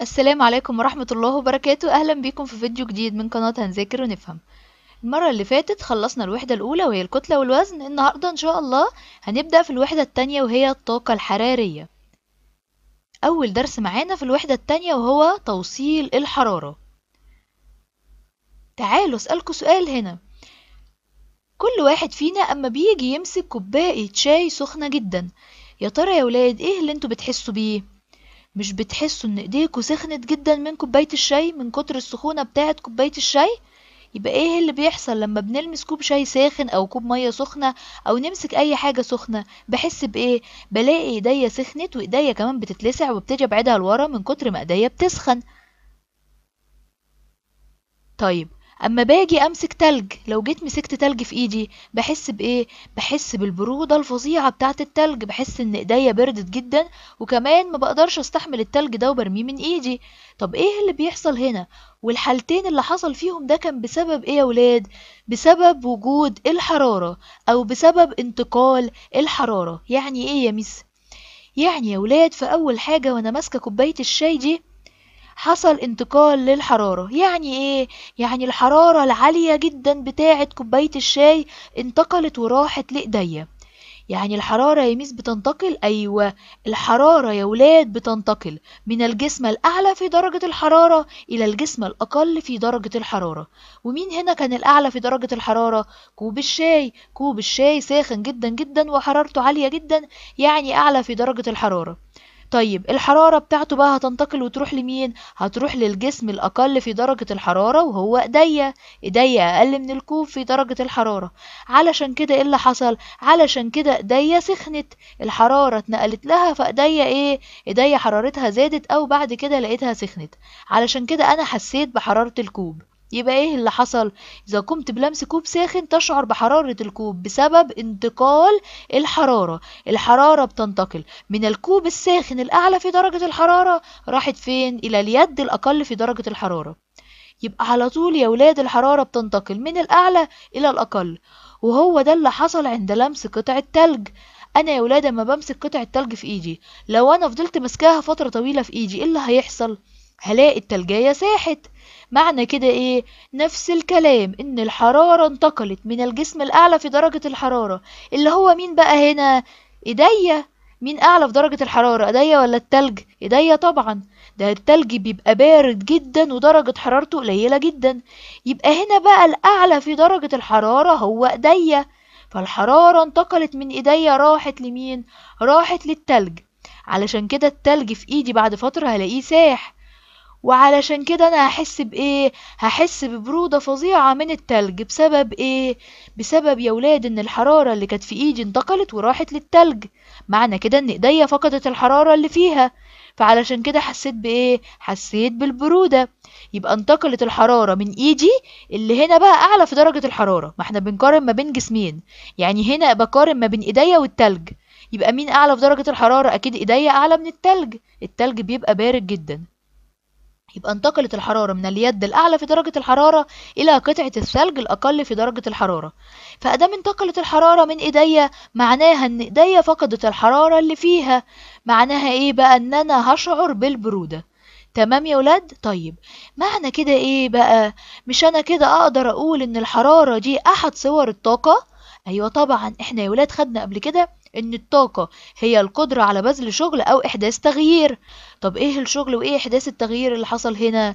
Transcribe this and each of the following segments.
السلام عليكم ورحمة الله وبركاته أهلا بيكم في فيديو جديد من قناة هنذاكر ونفهم المرة اللي فاتت خلصنا الوحدة الأولى وهي الكتلة والوزن النهاردة إن شاء الله هنبدأ في الوحدة التانية وهي الطاقة الحرارية أول درس معانا في الوحدة التانية وهو توصيل الحرارة تعالوا أسألكوا سؤال هنا كل واحد فينا أما بيجي يمسك كوباية شاي سخنة جدا يا ترى يا ولاد إيه اللي انتوا بتحسوا بيه مش بتحسوا ان ايديكوا سخنت جدا من كوباية الشاي من كتر السخونة بتاعة كوباية الشاي يبقى ايه اللي بيحصل لما بنلمس كوب شاي ساخن او كوب ميه سخنه او نمسك اي حاجه سخنه بحس بايه بلاقي ايديا سخنت وايديا كمان بتتلسع وابتدي ابعدها لورا من كتر ما ايديا بتسخن طيب اما باجي امسك تلج لو جيت مسكت تلج في ايدي بحس بايه بحس بالبروده الفظيعه بتاعه التلج بحس ان ايديا بردت جدا وكمان ما بقدرش استحمل التلج ده وبرميه من ايدي طب ايه اللي بيحصل هنا والحالتين اللي حصل فيهم ده كان بسبب ايه يا ولاد بسبب وجود الحراره او بسبب انتقال الحراره يعني ايه يا ميس يعني يا ولاد في اول حاجه وانا ماسكه كوبايه الشاي دي حصل انتقال للحرارة يعني ايه؟ يعني الحرارة العالية جدا بتاعة كوباية الشاي انتقلت وراحت لإيديا يعني الحرارة يا ميس بتنتقل أيوة الحرارة يا ولاد بتنتقل من الجسم الأعلى في درجة الحرارة إلى الجسم الأقل في درجة الحرارة ومين هنا كان الأعلى في درجة الحرارة؟ كوب الشاي كوب الشاي ساخن جدا جدا وحرارته عالية جدا يعني أعلى في درجة الحرارة طيب الحرارة بتاعته بقى هتنتقل وتروح لمين هتروح للجسم الأقل في درجة الحرارة وهو إيديا إيديا أقل من الكوب في درجة الحرارة علشان كده إيه اللي حصل علشان كده إيديا سخنت الحرارة اتنقلت لها فإيديا إيه إيديا حرارتها زادت أو بعد كده لقيتها سخنت علشان كده أنا حسيت بحرارة الكوب يبقى ايه اللي حصل اذا قمت بلمس كوب ساخن تشعر بحرارة الكوب بسبب انتقال الحرارة الحرارة بتنتقل من الكوب الساخن الاعلى في درجة الحرارة راحت فين الى اليد الاقل في درجة الحرارة يبقى على طول يا ولاد الحرارة بتنتقل من الاعلى الى الاقل وهو ده اللي حصل عند لمس قطعة تلج انا يا ولاد اما بمسك قطعة تلج في ايدي لو انا فضلت ماسكاها فترة طويلة في ايدي ايه اللي هيحصل هلاقي التلجاية ساحت معنى كده إيه؟ نفس الكلام إن الحرارة انتقلت من الجسم الأعلى في درجة الحرارة اللي هو مين بقى هنا؟ إيديا مين أعلى في درجة الحرارة؟ إيديا ولا التلج؟ إيديا طبعا ده التلج بيبقى بارد جدا ودرجة حرارته قليلة جدا يبقى هنا بقى الأعلى في درجة الحرارة هو إيديا فالحرارة انتقلت من إيديا راحت لمين؟ راحت للتلج علشان كده التلج في إيدي بعد فترة هلاقيه ساح وعلشان كده انا هحس بايه هحس ببرودة فظيعة من التلج بسبب ايه بسبب يا ولاد ان الحرارة اللي كانت في ايدي انتقلت وراحت للتلج معنى كده ان ايديا فقدت الحرارة اللي فيها فعلشان كده حسيت بايه حسيت بالبرودة يبقى انتقلت الحرارة من ايدي اللي هنا بقى اعلى في درجة الحرارة ما احنا بنقارن ما بين جسمين يعني هنا بقارن ما بين ايديا والتلج يبقى مين اعلى في درجة الحرارة اكيد ايديا اعلى من التلج التلج بيبقى بارد جدا يبقى انتقلت الحرارة من اليد الأعلى في درجة الحرارة إلى قطعة الثلج الأقل في درجة الحرارة فأدام انتقلت الحرارة من إيديا معناها إن إيديا فقدت الحرارة اللي فيها معناها إيه بقى إن أنا هشعر بالبرودة تمام يا ولاد طيب معنى كده إيه بقى مش أنا كده أقدر أقول إن الحرارة دي أحد صور الطاقة أيوة طبعا إحنا يا ولاد خدنا قبل كده إن الطاقة هي القدرة على بذل شغل أو إحداث تغيير طب إيه الشغل وإيه إحداث التغيير اللي حصل هنا؟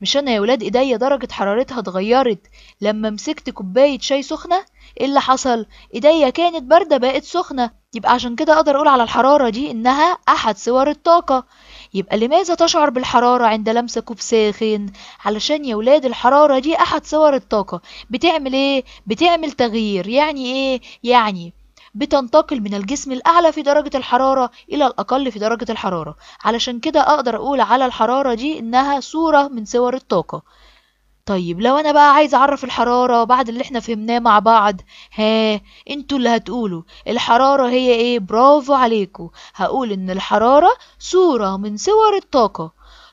مش أنا يا ولاد إيديا درجة حرارتها اتغيرت لما مسكت كوباية شاي سخنة إيه اللي حصل؟ إيديا كانت باردة بقت سخنة يبقى عشان كده أقدر أقول على الحرارة دي إنها أحد صور الطاقة يبقى لماذا تشعر بالحرارة عند لمس كوب ساخن؟ علشان يا ولاد الحرارة دي أحد صور الطاقة بتعمل إيه؟ بتعمل تغيير يعني إيه؟ يعني بتنتقل من الجسم الأعلى في درجة الحرارة إلى الأقل في درجة الحرارة علشان كده أقدر أقول على الحرارة دي إنها صورة من صور الطاقة طيب لو انا بقى عايز اعرف الحرارة بعد اللي احنا فهمناه مع بعض ها انتوا اللي هتقولوا الحرارة هي ايه برافو عليكم هقول ان الحرارة صورة من صور الطاقة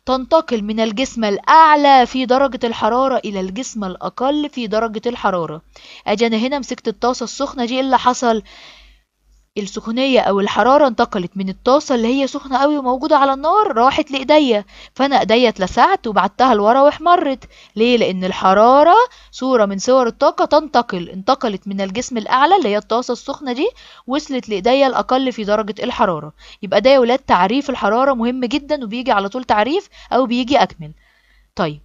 تنتقل من الجسم الأعلى في درجة الحرارة إلى الجسم الأقل في درجة الحرارة أجي أنا هنا مسكت الطاسة السخنة دي اللي حصل السخونية أو الحرارة انتقلت من الطاسة اللي هي سخنة قوي وموجودة على النار راحت لإيديا فأنا إيديا اتلسعت وبعتها لورا واحمرت ليه؟ لأن الحرارة صورة من صور الطاقة تنتقل انتقلت من الجسم الأعلى اللي هي الطاسة السخنة دي وصلت لإيديا الأقل في درجة الحرارة يبقى ده يا ولاد تعريف الحرارة مهم جدا وبيجي على طول تعريف أو بيجي أكمل طيب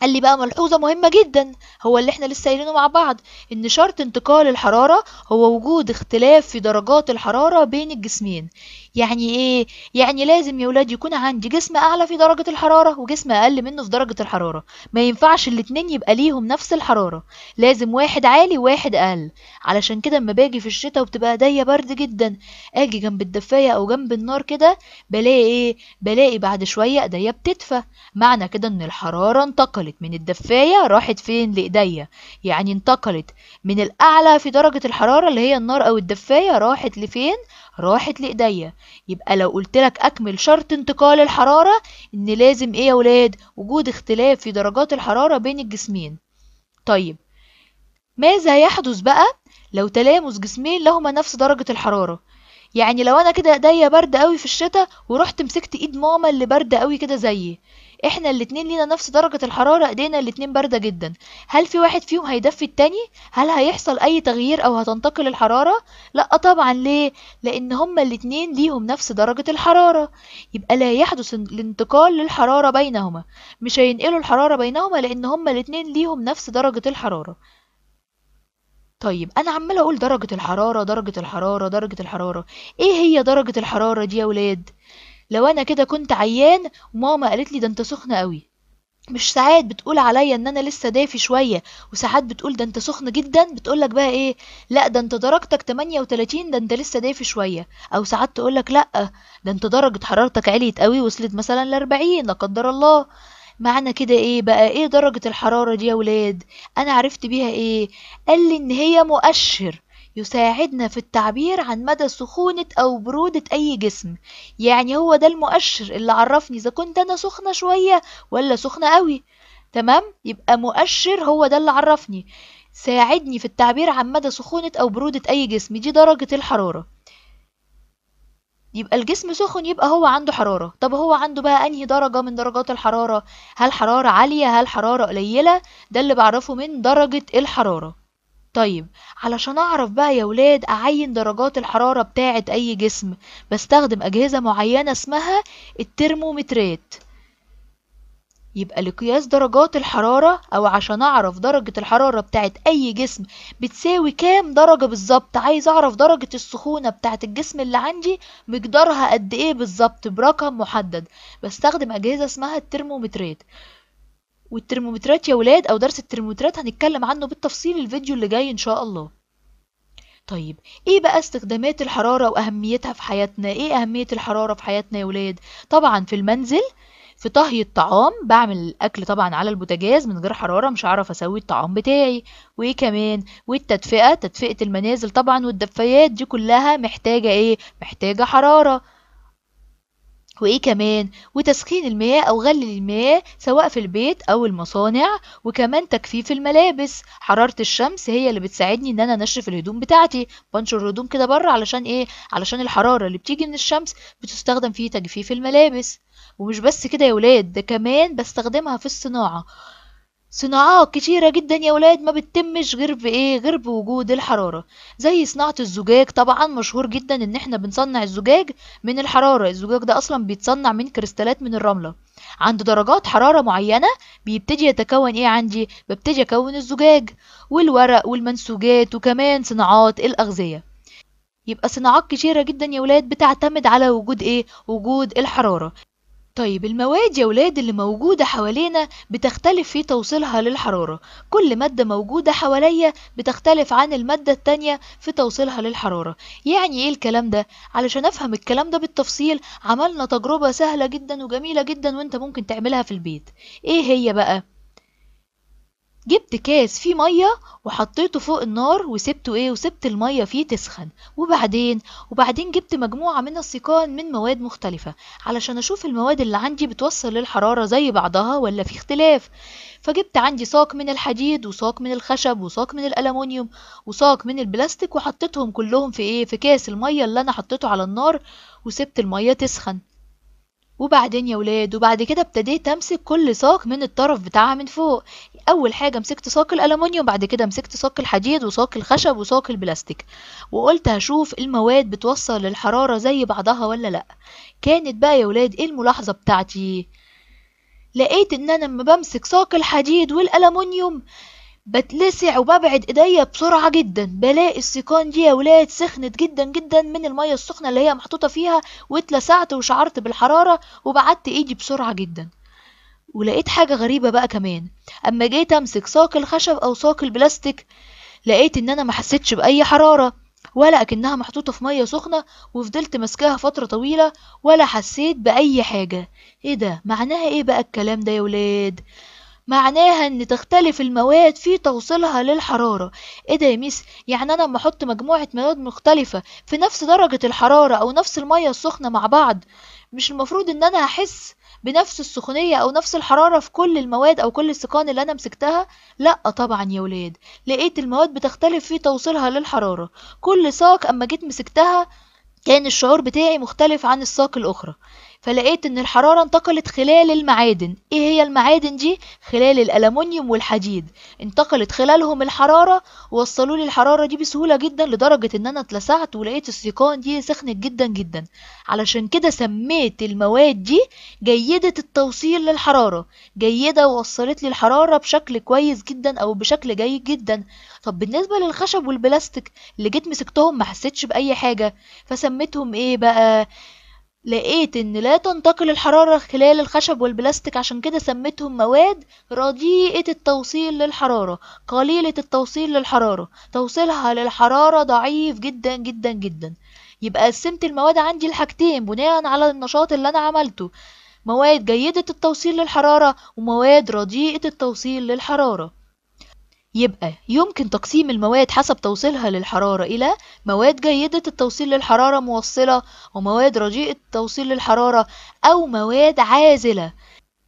قال لي بقى ملحوظة مهمة جدا هو اللي احنا لسه قايلينه مع بعض ان شرط انتقال الحرارة هو وجود اختلاف في درجات الحرارة بين الجسمين يعني ايه يعني لازم يا ولاد يكون عندي جسم اعلى في درجه الحراره وجسم اقل منه في درجه الحراره ما ينفعش الاتنين يبقى ليهم نفس الحراره لازم واحد عالي وواحد اقل علشان كده اما باجي في الشتاء وبتبقى ايديا برد جدا اجي جنب الدفايه او جنب النار كده بلاقي ايه بلاقي بعد شويه ايديا بتدفى معنى كده ان الحراره انتقلت من الدفايه راحت فين لايديا يعني انتقلت من الاعلى في درجه الحراره اللي هي النار او الدفايه راحت لفين راحت لإيديا يبقى لو قلت لك أكمل شرط انتقال الحرارة إن لازم إيه يا ولاد وجود اختلاف في درجات الحرارة بين الجسمين طيب ماذا يحدث بقى لو تلامس جسمين لهما نفس درجة الحرارة يعني لو أنا كده إيديا برد قوي في الشتاء ورحت مسكت إيد ماما اللي برد قوي كده زيي احنا الاتنين لينا نفس درجة الحرارة ايدينا الاتنين باردة جدا هل في واحد فيهم هيدفي التاني هل هيحصل اي تغيير او هتنتقل الحرارة لا طبعا ليه لان هما الاتنين ليهم نفس درجة الحرارة يبقى لا يحدث الانتقال للحرارة بينهما مش هينقلوا الحرارة بينهما لان هما الاتنين ليهم نفس درجة الحرارة طيب انا عماله اقول درجه الحراره درجه الحراره درجه الحراره ايه هي درجه الحراره دي يا ولاد لو انا كده كنت عيان وماما قالت لي ده انت سخن قوي مش ساعات بتقول عليا ان انا لسه دافي شويه وساعات بتقول ده انت سخن جدا بتقولك بقى ايه لا ده انت درجتك 38 ده انت لسه دافي شويه او ساعات تقولك لا ده انت درجه حرارتك عليت قوي وصلت مثلا ل 40 لا قدر الله معنى كده ايه بقى ايه درجة الحرارة دي يا ولاد انا عرفت بيها ايه قال لي ان هي مؤشر يساعدنا في التعبير عن مدى سخونة أو برودة أي جسم يعني هو ده المؤشر اللي عرفني إذا كنت أنا سخنة شوية ولا سخنة قوي تمام يبقى مؤشر هو ده اللي عرفني ساعدني في التعبير عن مدى سخونة أو برودة أي جسم دي درجة الحرارة يبقى الجسم سخن يبقى هو عنده حرارة طب هو عنده بقى أنهي درجة من درجات الحرارة هل حرارة عالية هل حرارة قليلة ده اللي بعرفه من درجة الحرارة طيب علشان أعرف بقى يا ولاد أعين درجات الحرارة بتاعة أي جسم بستخدم أجهزة معينة اسمها الترمومترات يبقى لقياس درجات الحرارة أو عشان أعرف درجة الحرارة بتاعة أي جسم بتساوي كام درجة بالظبط عايز أعرف درجة السخونة بتاعة الجسم اللي عندي مقدارها قد إيه بالظبط برقم محدد بستخدم أجهزة اسمها الترمومترات والترمومترات يا ولاد او درس الترمومترات هنتكلم عنه بالتفصيل الفيديو اللي جاي ان شاء الله طيب ايه بقى استخدامات الحرارة واهميتها في حياتنا ايه اهمية الحرارة في حياتنا يا ولاد طبعا في المنزل في طهي الطعام بعمل الاكل طبعا على البوتاجاز من غير حراره مش هعرف اسوي الطعام بتاعي وايه كمان والتدفئه تدفئه المنازل طبعا والدفايات دي كلها محتاجه ايه محتاجه حراره وإيه كمان وتسخين المياه أو غلي المياه سواء في البيت أو المصانع وكمان تجفيف الملابس حرارة الشمس هي اللي بتساعدني إن أنا أنشف الهدوم بتاعتي بنشر الهدوم كده بره علشان إيه علشان الحرارة اللي بتيجي من الشمس بتستخدم في تجفيف الملابس ومش بس كده يا ولاد ده كمان بستخدمها في الصناعة صناعات كتيرة جدا يا ولاد ما بتتمش غير بإيه غير بوجود الحرارة زي صناعة الزجاج طبعا مشهور جدا إن احنا بنصنع الزجاج من الحرارة الزجاج ده أصلا بيتصنع من كريستالات من الرملة عند درجات حرارة معينة بيبتدي يتكون إيه عندي ببتدي أكون الزجاج والورق والمنسوجات وكمان صناعات الأغذية يبقى صناعات كتيرة جدا يا ولاد بتعتمد على وجود إيه وجود الحرارة طيب المواد يا ولاد اللي موجودة حوالينا بتختلف في توصيلها للحرارة كل مادة موجودة حواليا بتختلف عن المادة التانية في توصيلها للحرارة يعني ايه الكلام ده؟ علشان افهم الكلام ده بالتفصيل عملنا تجربة سهلة جدا وجميلة جدا وانت ممكن تعملها في البيت ايه هي بقى؟ جبت كاس فيه ميه وحطيته فوق النار وسبته ايه وسبت الميه فيه تسخن وبعدين وبعدين جبت مجموعه من السيقان من مواد مختلفه علشان اشوف المواد اللي عندي بتوصل للحراره زي بعضها ولا في اختلاف فجبت عندي ساق من الحديد وساق من الخشب وساق من الالومنيوم وساق من البلاستيك وحطيتهم كلهم في ايه في كاس الميه اللي انا حطيته على النار وسبت الميه تسخن وبعدين يا ولاد وبعد كده ابتديت امسك كل ساق من الطرف بتاعها من فوق اول حاجه مسكت ساق الالومنيوم بعد كده مسكت ساق الحديد وساق الخشب وساق البلاستيك وقلت هشوف المواد بتوصل للحراره زي بعضها ولا لا كانت بقى يا ولاد ايه الملاحظه بتاعتي لقيت ان انا لما بمسك ساق الحديد والالومنيوم بتلسع وببعد ايديا بسرعة جدا بلاقي السيقان دي يا ولاد سخنت جدا جدا من المية السخنة اللي هي محطوطة فيها واتلسعت وشعرت بالحرارة وبعدت ايدي بسرعة جدا ولقيت حاجة غريبة بقى كمان أما جيت أمسك ساق الخشب أو ساق البلاستيك لقيت إن أنا محسيتش بأي حرارة ولا أكنها محطوطة في مية سخنة وفضلت ماسكاها فترة طويلة ولا حسيت بأي حاجة إيه ده معناها إيه بقى الكلام ده يا ولاد معناها ان تختلف المواد في توصيلها للحرارة ايه ده يا ميس يعني انا لما احط مجموعة مواد مختلفة في نفس درجة الحرارة او نفس المية السخنة مع بعض مش المفروض ان انا احس بنفس السخونية او نفس الحرارة في كل المواد او كل السكان اللي انا مسكتها لا طبعا يا ولاد لقيت المواد بتختلف في توصيلها للحرارة كل ساق اما جيت مسكتها كان الشعور بتاعي مختلف عن الساق الاخرى فلقيت إن الحرارة انتقلت خلال المعادن إيه هي المعادن دي؟ خلال الالومنيوم والحديد انتقلت خلالهم الحرارة ووصلوا لي الحرارة دي بسهولة جدا لدرجة إن أنا اتلسعت ولقيت السيقان دي سخنت جدا جدا علشان كده سميت المواد دي جيدة التوصيل للحرارة جيدة ووصلت لي الحرارة بشكل كويس جدا أو بشكل جيد جدا طب بالنسبة للخشب والبلاستيك اللي جيت مسكتهم ما حسيتش بأي حاجة فسميتهم إيه بقى؟ لقيت إن لا تنتقل الحرارة خلال الخشب والبلاستيك عشان كده سميتهم مواد رديئة التوصيل للحرارة قليلة التوصيل للحرارة توصيلها للحرارة ضعيف جدا جدا جدا يبقى قسمت المواد عندي لحاجتين بناء على النشاط اللي أنا عملته مواد جيدة التوصيل للحرارة ومواد رديئة التوصيل للحرارة يبقى يمكن تقسيم المواد حسب توصيلها للحرارة إلى مواد جيدة التوصيل للحرارة موصلة ومواد رديئة التوصيل للحرارة أو مواد عازلة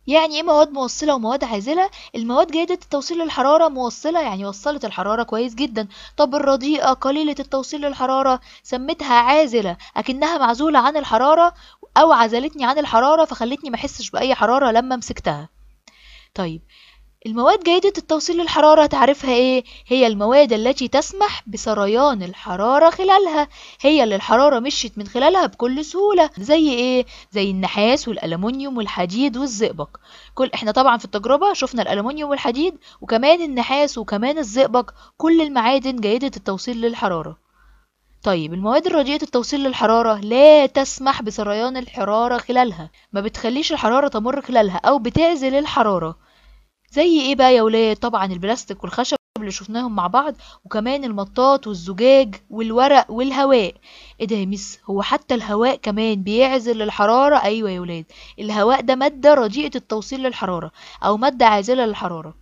يعني ايه مواد موصله ومواد عازله المواد جيده التوصيل للحراره موصله يعني وصلت الحراره كويس جدا طب الرديئه قليله التوصيل للحراره سميتها عازله اكنها معزوله عن الحراره او عزلتني عن الحراره فخلتني ما احسش باي حراره لما مسكتها طيب المواد جيدة التوصيل للحرارة تعرفها ايه؟ هي المواد التي تسمح بسريان الحرارة خلالها هي اللي الحرارة مشت من خلالها بكل سهولة زي ايه؟ زي النحاس والألمونيوم والحديد والزئبق كل احنا طبعا في التجربة شفنا الألمونيوم والحديد وكمان النحاس وكمان الزئبق كل المعادن جيدة التوصيل للحرارة طيب المواد الرديئة التوصيل للحرارة لا تسمح بسريان الحرارة خلالها ما بتخليش الحرارة تمر خلالها أو بتعزل الحرارة زي ايه بقى يا ولاد طبعا البلاستيك والخشب اللي شفناهم مع بعض وكمان المطاط والزجاج والورق والهواء ايه ده يا ميس هو حتى الهواء كمان بيعزل الحرارة ايوه يا ولاد الهواء ده مادة رديئة التوصيل للحرارة او مادة عازلة للحرارة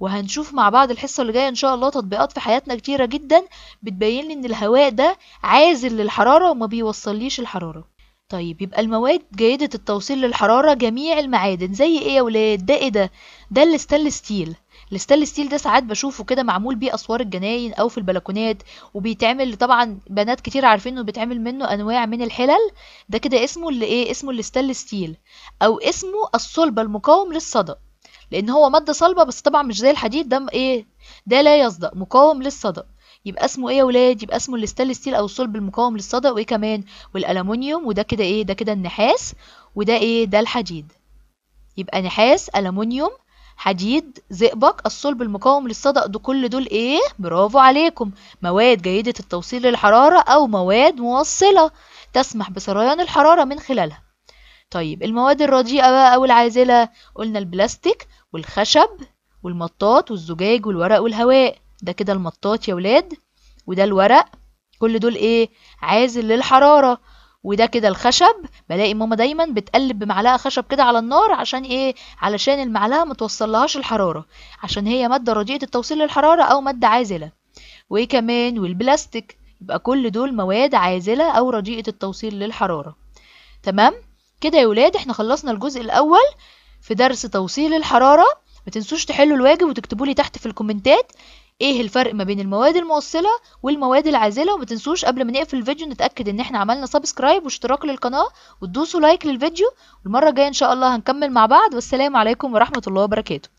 وهنشوف مع بعض الحصة اللي جاية ان شاء الله تطبيقات في حياتنا كتيرة جدا بتبين لي ان الهواء ده عازل للحرارة وما بيوصليش الحرارة طيب يبقى المواد جيدة التوصيل للحرارة جميع المعادن زي ايه يا ولاد ده ايه ده ده الستانلس ستيل الستانلس ستيل ده ساعات بشوفه كده معمول بيه اسوار الجناين او في البلكونات وبيتعمل طبعا بنات كتير عارفين انه بيتعمل منه انواع من الحلل ده كده اسمه اللي ايه اسمه الستانلس ستيل او اسمه الصلب المقاوم للصدأ لان هو ماده صلبه بس طبعا مش زي الحديد ده ايه ده لا يصدأ مقاوم للصدأ يبقى اسمه ايه يا ولاد يبقى اسمه الستانلس ستيل او الصلب المقاوم للصدأ وايه كمان والالومنيوم وده كده ايه ده كده النحاس وده ايه ده الحديد يبقى نحاس الومنيوم حديد زئبق الصلب المقاوم للصدأ ده كل دول ايه برافو عليكم مواد جيدة التوصيل للحرارة او مواد موصلة تسمح بسريان الحرارة من خلالها طيب المواد الرديئة بقى او العازلة قلنا البلاستيك والخشب والمطاط والزجاج والورق والهواء ده كده المطاط يا ولاد وده الورق كل دول ايه عازل للحراره وده كده الخشب بلاقي ماما دايما بتقلب بمعلقه خشب كده على النار عشان ايه علشان المعلقه متوصل لهاش الحراره عشان هي ماده رديئه التوصيل للحراره او ماده عازله وايه كمان والبلاستيك يبقى كل دول مواد عازله او رديئه التوصيل للحراره تمام كده يا ولاد احنا خلصنا الجزء الاول في درس توصيل الحراره ما تنسوش تحلوا الواجب وتكتبوا لي تحت في الكومنتات ايه الفرق ما بين المواد الموصله والمواد العازله وما تنسوش قبل ما نقفل الفيديو نتاكد ان احنا عملنا سبسكرايب واشتراك للقناه وتدوسوا لايك للفيديو والمره الجايه ان شاء الله هنكمل مع بعض والسلام عليكم ورحمه الله وبركاته